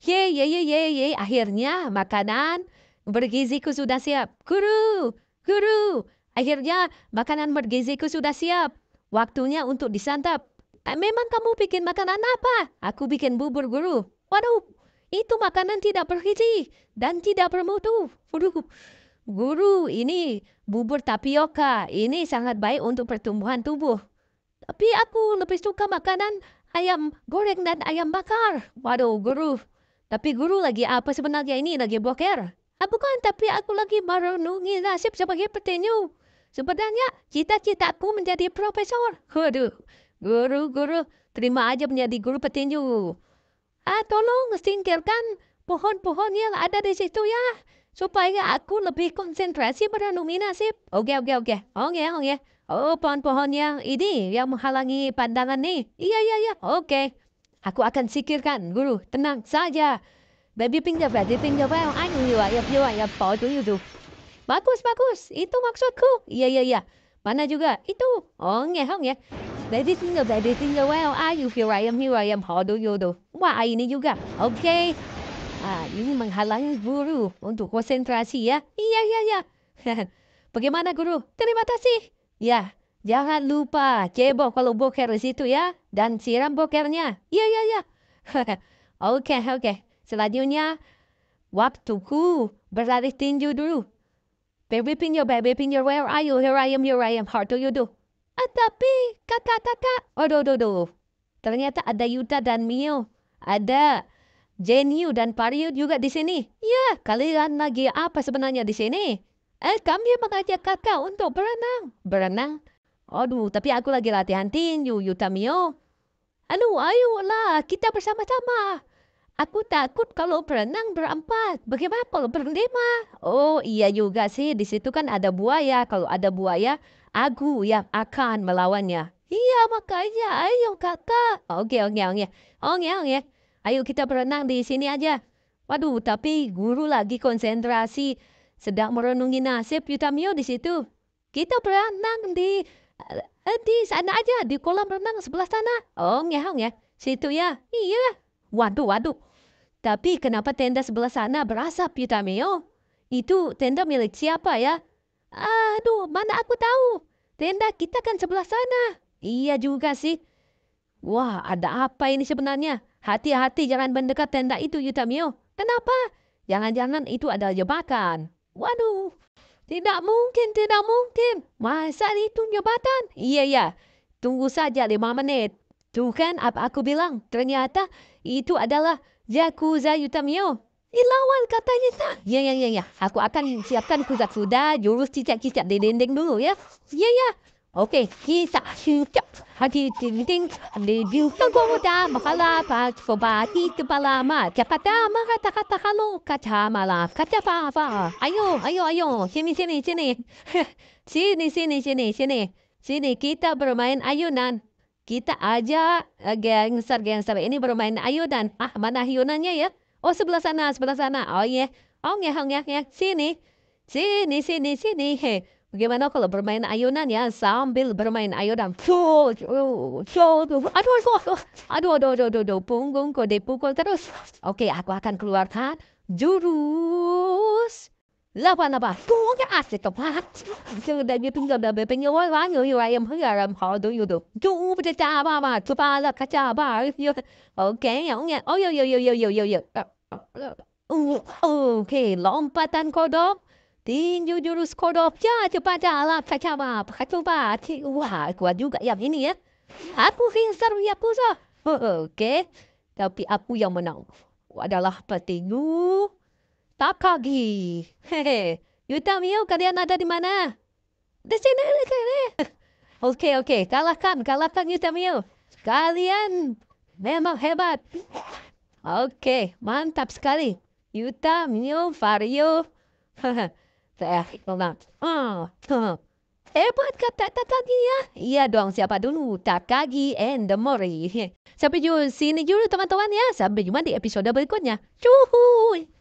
Ye ye ye ye ye, Akhirnya makanan bergiziku sudah siap. Guru, guru. Akhirnya makanan bergiziku sudah siap. Waktunya untuk disantap. Eh, memang kamu bikin makanan apa? Aku bikin bubur guru. Waduh, itu makanan tidak bergizi dan tidak bermutu. Waduh, guru ini bubur tapioka. Ini sangat baik untuk pertumbuhan tubuh. Tapi aku lebih suka makanan ayam goreng dan ayam bakar. Waduh, guru. Tapi guru lagi apa sebenarnya ini lagi boker? Ah, bukan, tapi aku lagi merenungi nasib sebagai petinju. Sebenarnya cita aku menjadi profesor. Waduh, guru-guru, terima aja menjadi guru petinju. Ah, tolong singkirkan pohon-pohon yang ada di situ ya. Supaya aku lebih konsentrasi merenungi nasib. Oke, oke oke, Oh oke. oh Oke, oke. Oh, pohon-pohon yang ini yang menghalangi pandangan nih. Iya, iya, iya. Oke. Aku akan sikirkan guru, tenang saja. Baby pinknya, berarti pinknya well, anu ya, ya, ya, ya, pau do. Bagus, bagus, itu maksudku. Iya, iya, iya. Mana juga, itu. Oh, nghe không Baby pinknya, baby pinknya well, ayu, here I am, here I am, do. you do? Wah, ini juga. Oke. Okay. Ah, ini menghalangi guru untuk konsentrasi ya. Iya, iya, iya. Bagaimana guru? Terima kasih. Ya, Jangan lupa cebok kalau boker di situ ya dan siram bokernya. Iya iya iya. oke oke. Selanjutnya waktuku di tinju dulu. Baby Pinyo, baby Pinyo, where are you? Here I am, here I am. How do you do? Ah, tapi kakak kakak. Aduh, aduh, aduh. Ternyata ada Yuta dan Mio. Ada Jenyu dan Paryu juga di sini. Ya, kalian lagi apa sebenarnya di sini? Eh, kami mengajak kakak untuk berenang. Berenang? Aduh, tapi aku lagi latihan tinju, Yutamio. Oh. Anu, ayolah, kita bersama-sama. Aku takut kalau berenang berempat. Bagaimana kalau berlima? Oh, iya juga sih. Di situ kan ada buaya. Kalau ada buaya, aku yang akan melawannya. Iya, makanya. Ayo, kakak. Oke, oke, oke. Oke, oke. Ayo kita berenang di sini aja. Waduh, tapi guru lagi konsentrasi. Sedang merenungi nasib Yutamio oh, di situ. Kita berenang di Eh, di sana aja di kolam renang sebelah sana. Oh, ngehong oh, ya. Situ ya. Iya. Waduh, waduh. Tapi kenapa tenda sebelah sana berasap, Yutameo? Itu tenda milik siapa ya? Aduh, mana aku tahu. Tenda kita kan sebelah sana. Iya juga sih. Wah, ada apa ini sebenarnya? Hati-hati jangan mendekat tenda itu, Yutamio. Kenapa? Jangan-jangan itu adalah jebakan. Waduh. Tidak mungkin, tidak mungkin. Masa itu jabatan? Iya, iya. Tunggu saja lima menit. Tu kan apa aku bilang. Ternyata itu adalah Yakuza Yutamio. Ilawan katanya tak. Ya, ya, ya, ya. Aku akan siapkan kuzak sudah jurus cicak-cicak di dinding dulu ya. Ya, ya. Oke, kita siap. Hati dinding, review maka tak katakan kaca malam kaca apa apa Ayo, ayo, ayo, sini, sini, sini. sini, sini, sini, sini. Sini, kita bermain ayunan. Kita aja gangster-gangster ini bermain ayunan. Ah, mana ayunannya ya? Oh, sebelah sana, sebelah sana. Oh, iya. Oh, ya oh ya Sini. Sini, sini, sini. Heh. Bagaimana kalau bermain ayunan ya sambil bermain ayunan. Aduh, aduh, aduh, aduh, aduh, aduh, aduh. kau dipukul terus. Oke, aku akan keluarkan jurus. Lapan apa? Tunggu ya, asik dari Sudah pinggir dari pinggir. bepengnya orang yo yo ayam ayam how hal itu itu. Jauh pada apa apa? Coba lah kaca apa? oke, yang yang oh yo yo yo yo yo yo yo. Oke, lompatan kodok tinju jurus ya cepat apa kacau coba wah kuat juga ya ini ya aku ya yakuza oh, oke tapi aku yang menang adalah petinju Takagi hehe Yuta Mio oh, kalian ada di mana di sini di sini oke oke kalahkan kalahkan Yuta Mio oh. kalian memang hebat oke mantap sekali Yuta Mio Vario Saya ah, uh, Eh, buat kata tak kagi ya? Iya dong, siapa dulu? Tak kagi and the mori. Sampai jumpa sini dulu teman-teman ya. Sampai jumpa di episode berikutnya. Cuhuuu.